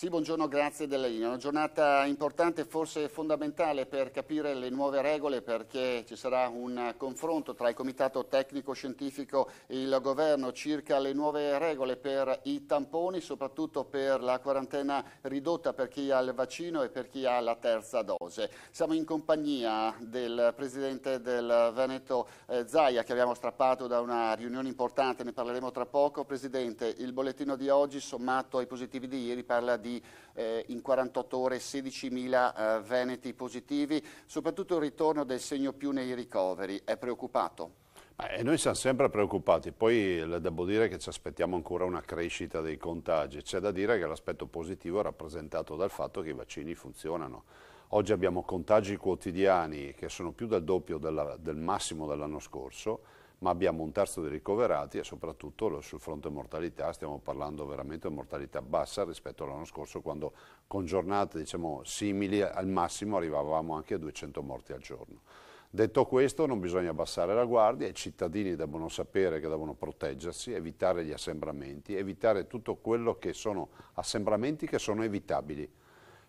Sì, buongiorno, grazie della linea. Una giornata importante, forse fondamentale per capire le nuove regole perché ci sarà un confronto tra il Comitato Tecnico Scientifico e il Governo circa le nuove regole per i tamponi, soprattutto per la quarantena ridotta per chi ha il vaccino e per chi ha la terza dose. Siamo in compagnia del Presidente del Veneto eh, Zaia che abbiamo strappato da una riunione importante, ne parleremo tra poco. Presidente, il bollettino di oggi sommato ai positivi di ieri parla di di eh, in 48 ore 16.000 eh, veneti positivi, soprattutto il ritorno del segno più nei ricoveri. È preoccupato? Eh, noi siamo sempre preoccupati, poi eh, le devo dire che ci aspettiamo ancora una crescita dei contagi, c'è da dire che l'aspetto positivo è rappresentato dal fatto che i vaccini funzionano. Oggi abbiamo contagi quotidiani che sono più del doppio della, del massimo dell'anno scorso, ma abbiamo un terzo dei ricoverati e soprattutto sul fronte mortalità stiamo parlando veramente di mortalità bassa rispetto all'anno scorso quando con giornate diciamo, simili al massimo arrivavamo anche a 200 morti al giorno. Detto questo non bisogna abbassare la guardia, i cittadini devono sapere che devono proteggersi, evitare gli assembramenti, evitare tutto quello che sono assembramenti che sono evitabili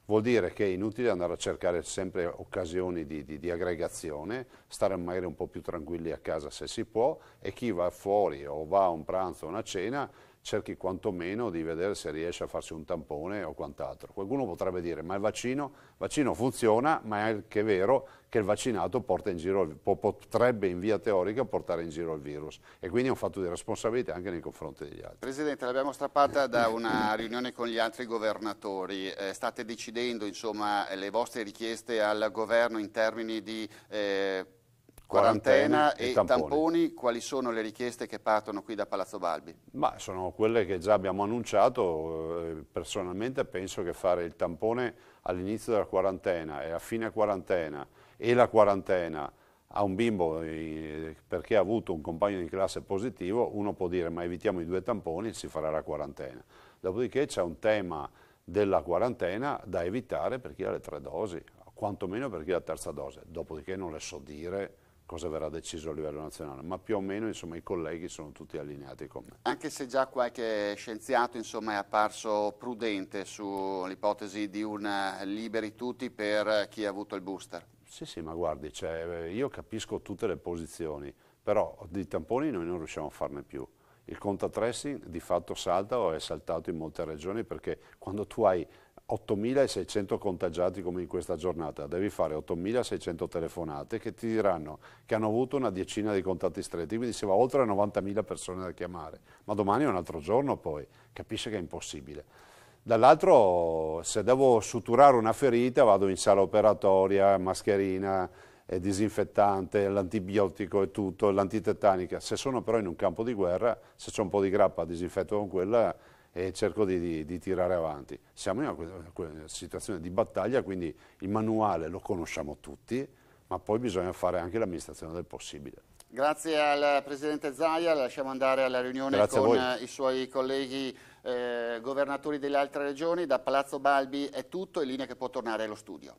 vuol dire che è inutile andare a cercare sempre occasioni di, di, di, aggregazione, stare magari un po' più tranquilli a casa se si può e chi va fuori o va a un pranzo o una cena cerchi quantomeno di vedere se riesce a farsi un tampone o quant'altro. Qualcuno potrebbe dire ma il vaccino, vaccino funziona, ma è anche vero che il vaccinato in giro, potrebbe in via teorica portare in giro il virus e quindi è un fatto di responsabilità anche nei confronti degli altri. Presidente, l'abbiamo strappata da una riunione con gli altri governatori, eh, state decidendo insomma, le vostre richieste al governo in termini di... Eh, quarantena e, e tamponi. tamponi. quali sono le richieste che partono qui da Palazzo Balbi? Ma sono quelle che già abbiamo annunciato, eh, personalmente penso che fare il tampone all'inizio della quarantena e a fine quarantena e la quarantena a un bimbo eh, perché ha avuto un compagno di classe positivo, uno può dire ma evitiamo i due tamponi e si farà la quarantena. Dopodiché c'è un tema della quarantena da evitare per chi ha le tre dosi, quantomeno per chi ha la terza dose, dopodiché non le so dire cosa verrà deciso a livello nazionale, ma più o meno insomma, i colleghi sono tutti allineati con me. Anche se già qualche scienziato insomma, è apparso prudente sull'ipotesi di un eh, liberi tutti per chi ha avuto il booster. Sì, sì, ma guardi, cioè, eh, io capisco tutte le posizioni, però di tamponi noi non riusciamo a farne più. Il contatracing di fatto salta o è saltato in molte regioni perché quando tu hai 8.600 contagiati come in questa giornata, devi fare 8.600 telefonate che ti diranno che hanno avuto una decina di contatti stretti, quindi si va oltre 90.000 persone da chiamare, ma domani è un altro giorno poi, capisci che è impossibile. Dall'altro se devo suturare una ferita vado in sala operatoria, mascherina, eh, disinfettante, l'antibiotico e tutto, l'antitetanica, se sono però in un campo di guerra, se c'è un po' di grappa disinfetto con quella e cerco di, di, di tirare avanti. Siamo in una situazione di battaglia, quindi il manuale lo conosciamo tutti, ma poi bisogna fare anche l'amministrazione del possibile. Grazie al Presidente Zaia, lasciamo andare alla riunione Grazie con i suoi colleghi eh, governatori delle altre regioni. Da Palazzo Balbi è tutto, in linea che può tornare allo studio.